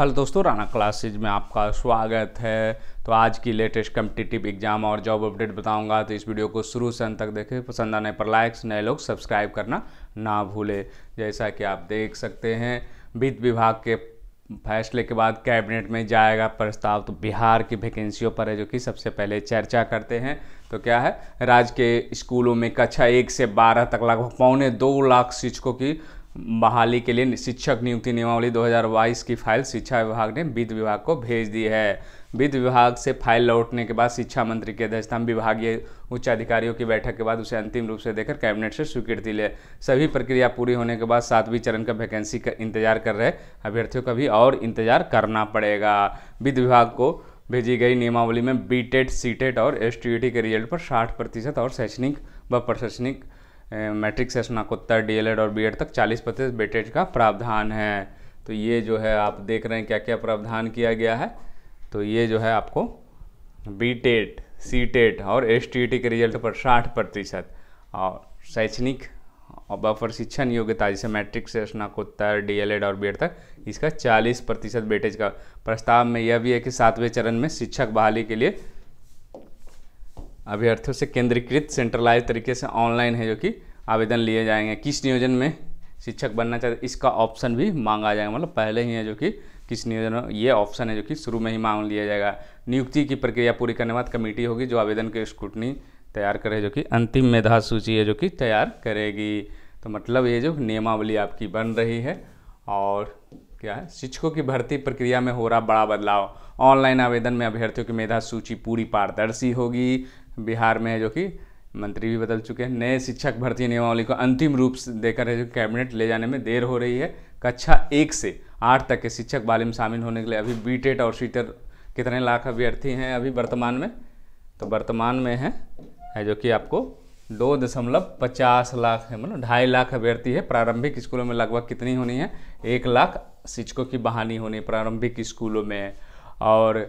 hello दोस्तों Rana classes में आपका स्वागत है तो आज की लेटेस्ट कम्पिटिटिव एग्जाम और जॉब अपडेट बताऊंगा तो इस वीडियो को शुरू से अंत तक देखें पसंद आने पर लाइक्स नए लोग सब्सक्राइब करना ना भूले जैसा कि आप देख सकते हैं वित्त विभाग के फैसले के बाद कैबिनेट में जाएगा प्रस्ताव तो बिहार की वैकेंसियों पर है जो कि सबसे पहले चर्चा करते हैं तो क्या है राज्य के स्कूलों में कक्षा एक से बारह तक लगभग पौने दो लाख शिक्षकों की बहाली के लिए शिक्षक नियुक्ति नियमावली 2022 की फाइल शिक्षा विभाग ने वित्त विभाग को भेज दी है वित्त विभाग से फाइल लौटने के बाद शिक्षा मंत्री की अध्यक्षता में विभागीय उच्च अधिकारियों की बैठक के बाद उसे अंतिम रूप से देकर कैबिनेट से स्वीकृति ले सभी प्रक्रिया पूरी होने के बाद सातवीं चरण का वैकेंसी का इंतजार कर रहे अभ्यर्थियों का भी और इंतजार करना पड़ेगा वित्त विभाग को भेजी गई नियमावली में बी टेट और एस के रिजल्ट पर साठ प्रतिशत और शैक्षणिक व प्रशासनिक मैट्रिक से स्नाकोत्तर डीएलएड और बी तक 40 प्रतिशत बेटेज का प्रावधान है तो ये जो है आप देख रहे हैं क्या क्या प्रावधान किया गया है तो ये जो है आपको बी टेट सी टेट और एस टी के रिजल्ट पर साठ प्रतिशत और शैक्षणिक और बफर शिक्षण योग्यता जैसे मैट्रिक से स्नाकोत्तर डी एल और बी तक इसका 40 प्रतिशत बेटेज का प्रस्ताव में यह भी है कि सातवें चरण में शिक्षक बहाली के लिए अभ्यर्थियों से केंद्रीकृत सेंट्रलाइज तरीके से ऑनलाइन है जो कि आवेदन लिए जाएंगे किस नियोजन में शिक्षक बनना चाहते इसका ऑप्शन भी मांगा जाएगा मतलब पहले ही है जो कि किस नियोजन ये ऑप्शन है जो कि शुरू में ही मांग लिया जाएगा नियुक्ति की प्रक्रिया पूरी करने के बाद कमेटी होगी जो आवेदन की स्कूटनी तैयार करे जो कि अंतिम मेधा सूची है जो कि तैयार करेगी तो मतलब ये जो नियमावली आपकी बन रही है और क्या है शिक्षकों की भर्ती प्रक्रिया में हो रहा बड़ा बदलाव ऑनलाइन आवेदन में अभ्यर्थियों की मेधा सूची पूरी पारदर्शी होगी बिहार में है जो कि मंत्री भी बदल चुके हैं नए शिक्षक भर्ती नियमावली को अंतिम रूप से देकर है जो कैबिनेट ले जाने में देर हो रही है कक्षा एक से आठ तक के शिक्षक बाले में शामिल होने के लिए अभी बीटेट और सीटर कितने लाख अभ्यर्थी हैं अभी वर्तमान में तो वर्तमान में है, है जो कि आपको दो दशमलव पचास लाख है मतलब ढाई लाख अभ्यर्थी है प्रारंभिक स्कूलों में लगभग कितनी होनी है एक लाख शिक्षकों की बहानी होनी प्रारंभिक स्कूलों में और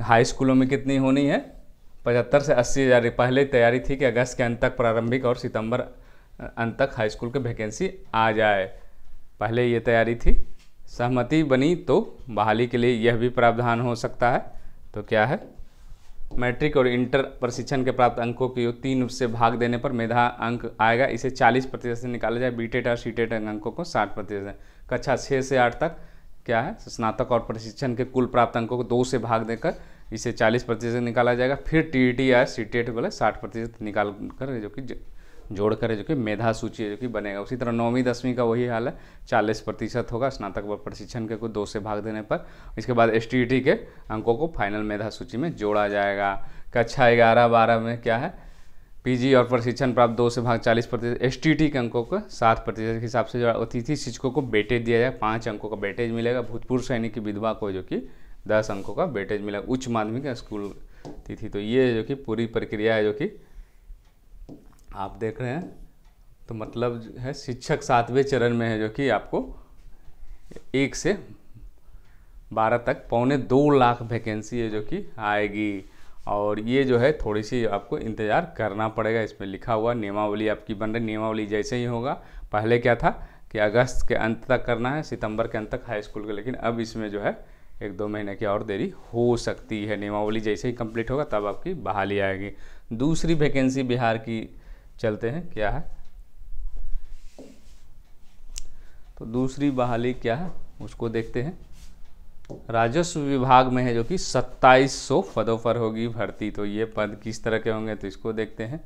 हाई स्कूलों में कितनी होनी है पचहत्तर से अस्सी हज़ार पहले तैयारी थी कि अगस्त के अंत तक प्रारंभिक और सितंबर अंत तक हाई स्कूल के वैकेंसी आ जाए पहले ये तैयारी थी सहमति बनी तो बहाली के लिए यह भी प्रावधान हो सकता है तो क्या है मैट्रिक और इंटर प्रशिक्षण के प्राप्त अंकों की तीन से भाग देने पर मेधा अंक आएगा इसे 40 प्रतिशत से निकाला जाए बीटेट और टेट अंकों को 60 प्रतिशत कक्षा 6 से 8 तक क्या है स्नातक और प्रशिक्षण के कुल प्राप्त अंकों को दो से भाग देकर इसे 40 प्रतिशत निकाला जाएगा फिर T T R C T eight बोले साठ प्रतिशत निकाल कर जो कि जोड़ कर जो कि मेधा सूची है जो कि बनेगा उसी तरह नौवीं दसवीं का वही हाल है चालीस प्रतिशत होगा स्नातक व प्रशिक्षण के को दो से भाग देने पर इसके बाद एस के अंकों को फाइनल मेधा सूची में जोड़ा जाएगा कक्षा ग्यारह बारह में क्या है पीजी और प्रशिक्षण प्राप्त दो से भाग चालीस प्रतिशत एस टी टी के अंकों को सात प्रतिशत के हिसाब से जो अतिथि शिक्षकों को बेटेज दिया जाए पाँच अंकों का बेटेज मिलेगा भूतपूर्व सैनिक की विधवा को जो कि दस अंकों का बेटेज मिला उच्च माध्यमिक स्कूल तिथि तो ये जो कि पूरी प्रक्रिया है जो कि आप देख रहे हैं तो मतलब है शिक्षक सातवें चरण में है जो कि आपको एक से बारह तक पौने दो लाख वैकेंसी है जो कि आएगी और ये जो है थोड़ी सी आपको इंतज़ार करना पड़ेगा इसमें लिखा हुआ नियमावली आपकी बन रही नियमावली जैसे ही होगा पहले क्या था कि अगस्त के अंत तक करना है सितंबर के अंत तक हाई स्कूल का लेकिन अब इसमें जो है एक दो महीने की और देरी हो सकती है नियमावली जैसे ही कंप्लीट होगा तब आपकी बहाली आएगी दूसरी वैकेंसी बिहार की चलते हैं क्या है तो दूसरी बहाली क्या है उसको देखते हैं राजस्व विभाग में है जो कि 2700 पदों पर होगी भर्ती तो ये पद किस तरह के होंगे तो इसको देखते हैं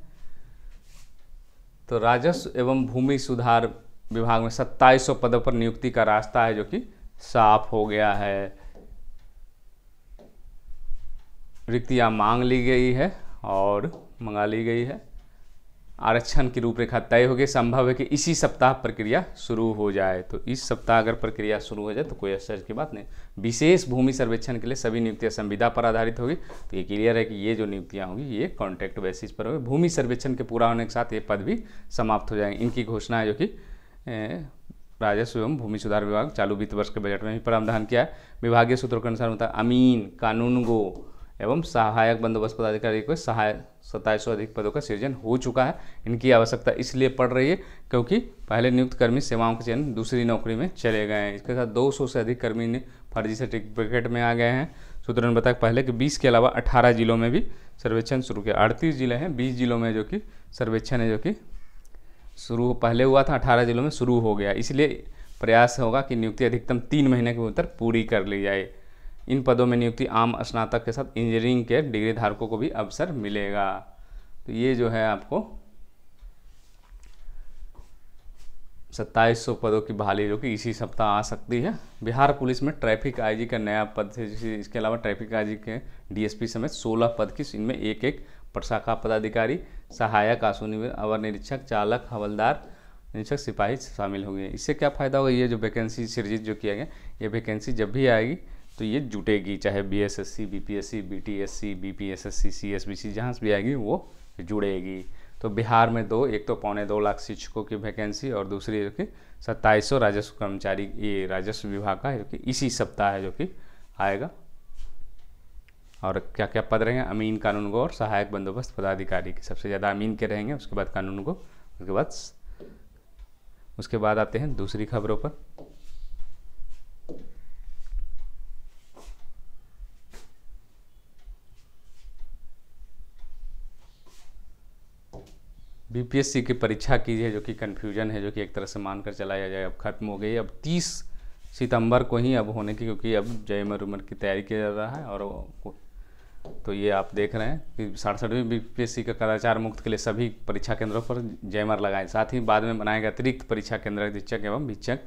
तो राजस्व एवं भूमि सुधार विभाग में 2700 पदों पर नियुक्ति का रास्ता है जो कि साफ हो गया है रिक्तियाँ मांग ली गई है और मंगा ली गई है आरक्षण की रूपरेखा तय होगी संभव है कि इसी सप्ताह प्रक्रिया शुरू हो जाए तो इस सप्ताह अगर प्रक्रिया शुरू हो जाए तो कोई आश्चर्य की बात नहीं विशेष भूमि सर्वेक्षण के लिए सभी नियुक्तियां संविदा पर आधारित होगी तो ये क्लियर है कि ये जो नियुक्तियां होंगी ये कॉन्ट्रैक्ट बेसिस पर होगी भूमि सर्वेक्षण के पूरा होने के साथ ये पद भी समाप्त हो जाएंगे इनकी घोषणा है जो कि राजस्व एवं भूमि सुधार विभाग चालू वित्त वर्ष के बजट में भी प्रावधान किया है विभागीय सूत्रों के अनुसार होता है अमीन कानूनगो एवं सहायक बंदोबस्त पदाधिकारी को सहायक सत्ताईस सौ अधिक पदों का सृजन हो चुका है इनकी आवश्यकता इसलिए पड़ रही है क्योंकि पहले नियुक्त कर्मी सेवाओं के चयन दूसरी नौकरी में चले गए हैं इसके साथ 200 से अधिक कर्मी ने फर्जी सर्टिफिकेट में आ गए हैं सूत्रों ने बताया पहले कि 20 के अलावा 18 जिलों में भी सर्वेक्षण शुरू किया अड़तीस जिले हैं बीस जिलों में जो कि सर्वेक्षण है जो कि शुरू पहले हुआ था अठारह जिलों में शुरू हो गया इसलिए प्रयास होगा कि नियुक्ति अधिकतम तीन महीने के भीतर पूरी कर ली जाए इन पदों में नियुक्ति आम स्नातक के साथ इंजीनियरिंग के डिग्री धारकों को भी अवसर मिलेगा तो ये जो है आपको सत्ताईस सौ पदों की बहाली जो कि इसी सप्ताह आ सकती है बिहार पुलिस में ट्रैफिक आईजी का नया पद है इसके अलावा ट्रैफिक आईजी के डीएसपी समेत 16 पद की इनमें एक एक प्रशाखा पदाधिकारी सहायक आसूनी अवर निरीक्षक चालक हवलदार निरीक्षक सिपाही शामिल होंगे इससे क्या फ़ायदा होगा ये जो वैकेंसी सृजित जो किया गया ये वैकेंसी जब भी आएगी तो ये जुटेगी चाहे B S S C B P S C B T S C B P S S C C S B C जहाँ से भी आएगी वो जुड़ेगी तो बिहार में दो एक तो पौने दो लाख शिक्षकों की वैकेंसी और दूसरी जो कि सत्ताईस सौ राजस्व कर्मचारी ये राजस्व विभाग का जो कि इसी सप्ताह है जो कि आएगा और क्या क्या पद रहेंगे अमीन कानून को और सहायक बंदोबस्त पदाधिकारी के सबसे ज़्यादा अमीन के रहेंगे उसके बाद कानून को उसके बाद उसके बाद आते हैं दूसरी खबरों पर बीपीएससी की परीक्षा की है जो कि कन्फ्यूजन है जो कि एक तरह से मानकर चलाया जाए अब खत्म हो गई अब तीस सितंबर को ही अब होने की क्योंकि अब जय मर उमर की तैयारी किया जा रहा है और तो ये आप देख रहे हैं कि सड़सठवीं बी पी एस सी का कदाचार मुक्त के लिए सभी परीक्षा केंद्रों पर जयमर लगाएं साथ ही बाद में बनाए गए अतिरिक्त परीक्षा केंद्र अधीक्षक एवं भिक्षक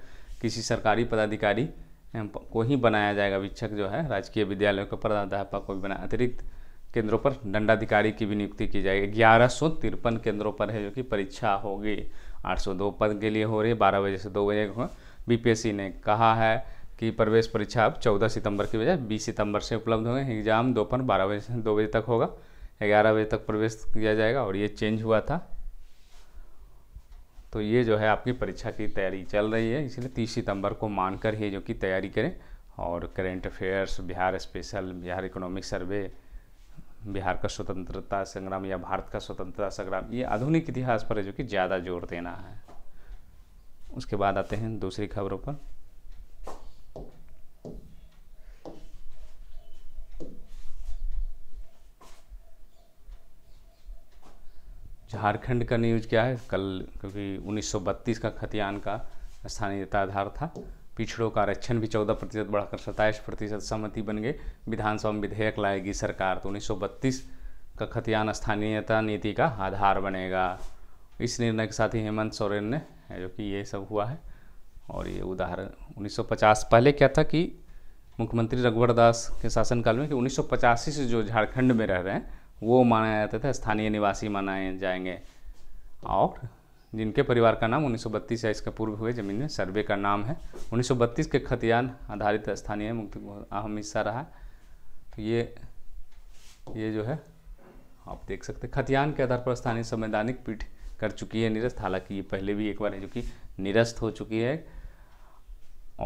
किसी सरकारी पदाधिकारी को ही बनाया जाएगा भिक्षक जो है राजकीय विद्यालयों के पदाध्यापक को भी बनाया अतिरिक्त केंद्रों पर दंडाधिकारी की भी नियुक्ति की जाएगी ग्यारह सौ तिरपन केंद्रों पर है जो कि परीक्षा होगी 802 पद के लिए हो रही है बारह बजे से दो बजे बीपीएससी ने कहा है कि प्रवेश परीक्षा अब चौदह सितंबर की बजाय बीस सितंबर से उपलब्ध होंगे एग्जाम दोपहर बारह बजे से दो बजे तक होगा ग्यारह बजे तक प्रवेश किया जाएगा और ये चेंज हुआ था तो ये जो है आपकी परीक्षा की तैयारी चल रही है इसलिए तीस सितंबर को मानकर ही जो कि तैयारी करें और current affairs Bihar special Bihar economic survey Bihar का स्वतंत्रता संग्राम या भारत का स्वतंत्रता संग्राम ये आधुनिक इतिहास पर है जो कि ज़्यादा जोर देना है उसके बाद आते हैं दूसरी खबरों पर झारखंड का न्यूज क्या है कल क्योंकि 1932 का खतियान का स्थानीयता आधार था पिछड़ों का आरक्षण भी चौदह प्रतिशत बढ़ाकर सत्ताईस प्रतिशत सहमति बन गए विधानसभा में विधेयक लाएगी सरकार तो उन्नीस का खतियान स्थानीयता नीति का आधार बनेगा इस निर्णय के साथ ही हेमंत सोरेन ने जो कि ये सब हुआ है और ये उदाहरण 1950 पहले क्या था कि मुख्यमंत्री रघुवर दास के शासनकाल में कि उन्नीस से जो झारखंड में रह रहे हैं वो माना जाता था स्थानीय निवासी मनाए जाएंगे और जिनके परिवार का नाम 1932 या इसके पूर्व हुए जमीन में सर्वे का नाम है 1932 के खतियान आधारित स्थानीय मुक्ति अहम हिस्सा रहा तो ये ये जो है आप देख सकते खतियान के आधार पर स्थानीय संवैधानिक पीठ कर चुकी है निरस्त हालांकि ये पहले भी एक बार है जो कि निरस्त हो चुकी है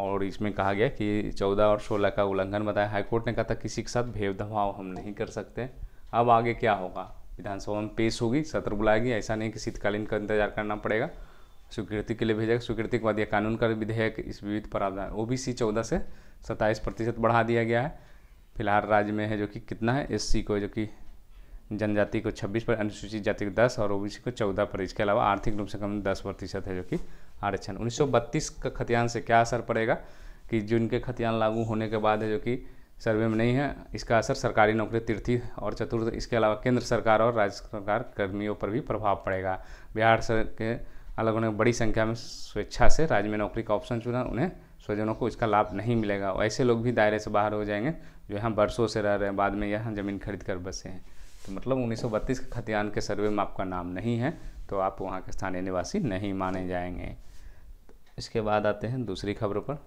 और इसमें कहा गया कि चौदह और सोलह का उल्लंघन बताया हाईकोर्ट ने कहा था किसी के साथ भेदभाव हम नहीं कर सकते अब आगे क्या होगा विधानसभा में पेश होगी सत्र बुलाएगी ऐसा नहीं कि शीतकालीन का इंतजार करना पड़ेगा स्वीकृति के लिए भेजा स्वीकृति के बाद यह कानून का विधेयक इस विविध प्रावधान ओ बी सी चौदह से सत्ताईस प्रतिशत बढ़ा दिया गया है फिलहाल राज्य में है जो कि कितना है एस सी को जो कि जनजाति को छब्बीस पर अनुसूचित जाति को दस और सी को चौदह पर इसके अलावा आर्थिक रूप से कम दस प्रतिशत है जो कि आरक्षण उन्नीस का खतियान से क्या असर पड़ेगा कि जिनके खतियान लागू होने के बाद है जो कि सर्वे में नहीं है इसका असर सरकारी नौकरी तीर्थी और चतुर्थ इसके अलावा केंद्र सरकार और राज्य सरकार कर्मियों पर भी प्रभाव पड़ेगा बिहार सर के अलग अलग बड़ी संख्या में स्वेच्छा से राज्य में नौकरी का ऑप्शन चुना उन्हें स्वजनों को इसका लाभ नहीं मिलेगा और ऐसे लोग भी दायरे से बाहर हो जाएंगे जो यहाँ बरसों से रह रहे हैं बाद में यहाँ ज़मीन खरीद कर बसे हैं तो मतलब उन्नीस के खतियान के सर्वे में आपका नाम नहीं है तो आप वहाँ के स्थानीय निवासी नहीं माने जाएंगे इसके बाद आते हैं दूसरी खबरों पर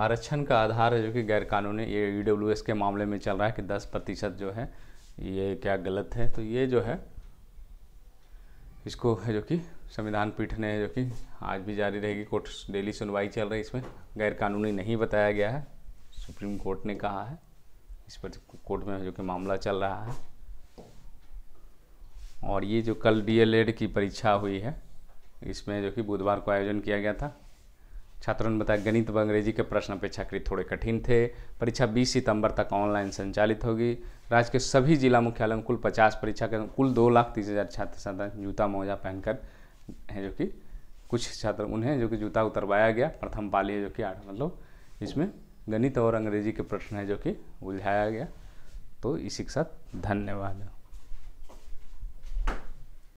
आरक्षण का आधार है जो कि गैरकानूनी ये ई e के मामले में चल रहा है कि दस प्रतिशत जो है ये क्या गलत है तो ये जो है इसको है जो कि संविधान पीठ ने जो कि आज भी जारी रहेगी कोर्ट डेली सुनवाई चल रही है इसमें गैरकानूनी नहीं बताया गया है सुप्रीम कोर्ट ने कहा है इस पर कोर्ट में जो कि मामला चल रहा है और ये जो कल डी की परीक्षा हुई है इसमें जो कि बुधवार को आयोजन किया गया था छात्रों ने बताया गणित व अंग्रेजी के प्रश्न अपेक्षाकृत थोड़े कठिन थे परीक्षा 20 सितंबर तक ऑनलाइन संचालित होगी राज्य के सभी जिला मुख्यालय में कुल 50 परीक्षा के कुल दो लाख तीस हज़ार छात्र छात्रा जूता मोजा पहनकर हैं जो कि कुछ छात्र उन्हें जो कि जूता उतरवाया गया प्रथम पाली है जो कि आठ मतलब इसमें गणित और अंग्रेजी के प्रश्न है जो कि उलझाया गया तो इसी के साथ धन्यवाद